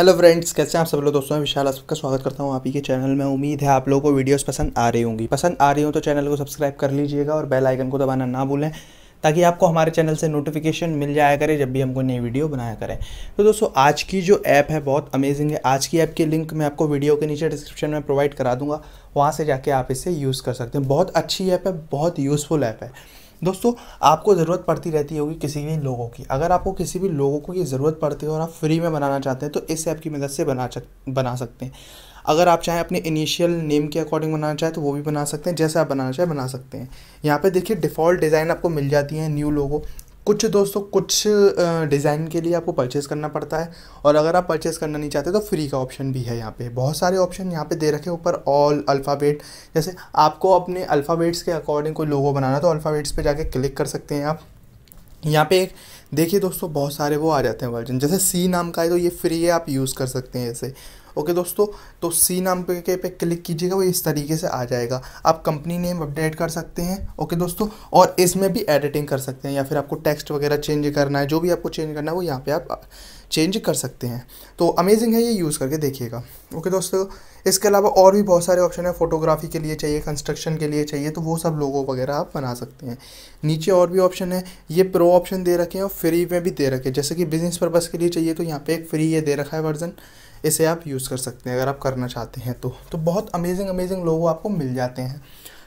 hello friends कैसे हैं आप सब लोग दोस्तों मैं विशाल सबका स्वागत करता हूं आप ही के चैनल में उम्मीद है आप लोगों को वीडियोस पसंद आ रही होंगी पसंद आ रही हो तो चैनल को सब्सक्राइब कर लीजिएगा और बेल आइकन को दबाना ना भूलें ताकि आपको हमारे चैनल से नोटिफिकेशन मिल जाया करे जब भी हमको नई वीडियो बनाया करें तो दोस्तों आज की जो ऐप है बहुत अमेजिंग है आज की ऐप की लिंक मैं आपको वीडियो के नीचे डिस्क्रिप्शन में प्रोवाइड करा दूंगा वहाँ से जाके आप इसे यूज़ कर सकते हैं बहुत अच्छी ऐप है बहुत यूज़फुल ऐप है दोस्तों आपको ज़रूरत पड़ती रहती होगी किसी भी लोगों की अगर आपको किसी भी लोगों को ये ज़रूरत पड़ती है और आप फ्री में बनाना चाहते हैं तो इस ऐप की मदद से बना बना सकते हैं अगर आप चाहें अपने इनिशियल नेम के अकॉर्डिंग बनाना चाहें तो वो भी बना सकते हैं जैसे आप बनाना चाहें बना सकते हैं यहाँ पे देखिए डिफ़ॉल्ट डिज़ाइन आपको मिल जाती है न्यू लोगो कुछ दोस्तों कुछ डिज़ाइन के लिए आपको परचेस करना पड़ता है और अगर आप परचेस करना नहीं चाहते तो फ्री का ऑप्शन भी है यहाँ पे बहुत सारे ऑप्शन यहाँ पे दे रखे ऊपर ऑल अल्फ़ाबेट जैसे आपको अपने अल्फ़ाबेट्स के अकॉर्डिंग कोई लोगो बनाना तो अल्फ़ाबेट्स पे जाके क्लिक कर सकते हैं आप यहाँ पे एक देखिए दोस्तों बहुत सारे वो आ जाते हैं वर्जन जैसे सी नाम का है तो ये फ्री है आप यूज़ कर सकते हैं इसे ओके दोस्तों तो सी नाम पे के पे क्लिक कीजिएगा वो इस तरीके से आ जाएगा आप कंपनी नेम अपडेट कर सकते हैं ओके दोस्तों और इसमें भी एडिटिंग कर सकते हैं या फिर आपको टेक्स्ट वगैरह चेंज करना है जो भी आपको चेंज करना है वो यहाँ पे आप चेंज कर सकते हैं तो अमेजिंग है ये यूज़ करके देखिएगा ओके दोस्तों इसके अलावा और भी बहुत सारे ऑप्शन है फोटोग्राफी के लिए चाहिए कंस्ट्रक्शन के लिए चाहिए तो वो सब लोगों वगैरह आप बना सकते हैं नीचे और भी ऑप्शन है ये प्रो ऑप्शन दे रखे हैं फ्री में भी दे रखे जैसे कि बिज़नेस पर्पज़ के लिए चाहिए तो यहाँ पे एक फ्री ये दे रखा है वर्जन इसे आप यूज़ कर सकते हैं अगर आप करना चाहते हैं तो तो बहुत अमेजिंग अमेजिंग लोगों आपको मिल जाते हैं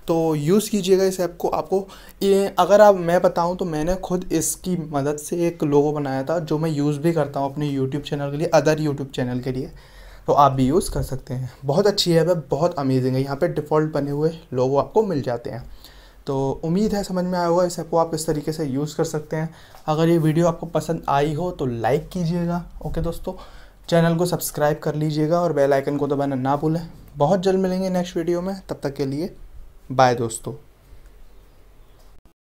तो यूज़ कीजिएगा इस ऐप को आपको ये अगर आप मैं बताऊँ तो मैंने खुद इसकी मदद से एक लोगो बनाया था जो मैं यूज़ भी करता हूँ अपने यूट्यूब चैनल के लिए अदर यूट्यूब चैनल के लिए तो आप भी यूज़ कर सकते हैं बहुत अच्छी ऐप है बहुत अमेजिंग है यहाँ पर डिफ़ॉल्ट बने हुए लोगो आपको मिल जाते हैं तो उम्मीद है समझ में आया होगा इस ऐप को आप इस तरीके से यूज़ कर सकते हैं अगर ये वीडियो आपको पसंद आई हो तो लाइक कीजिएगा ओके दोस्तों चैनल को सब्सक्राइब कर लीजिएगा और बेल आइकन को दबाना ना भूलें बहुत जल्द मिलेंगे नेक्स्ट वीडियो में तब तक के लिए बाय दोस्तों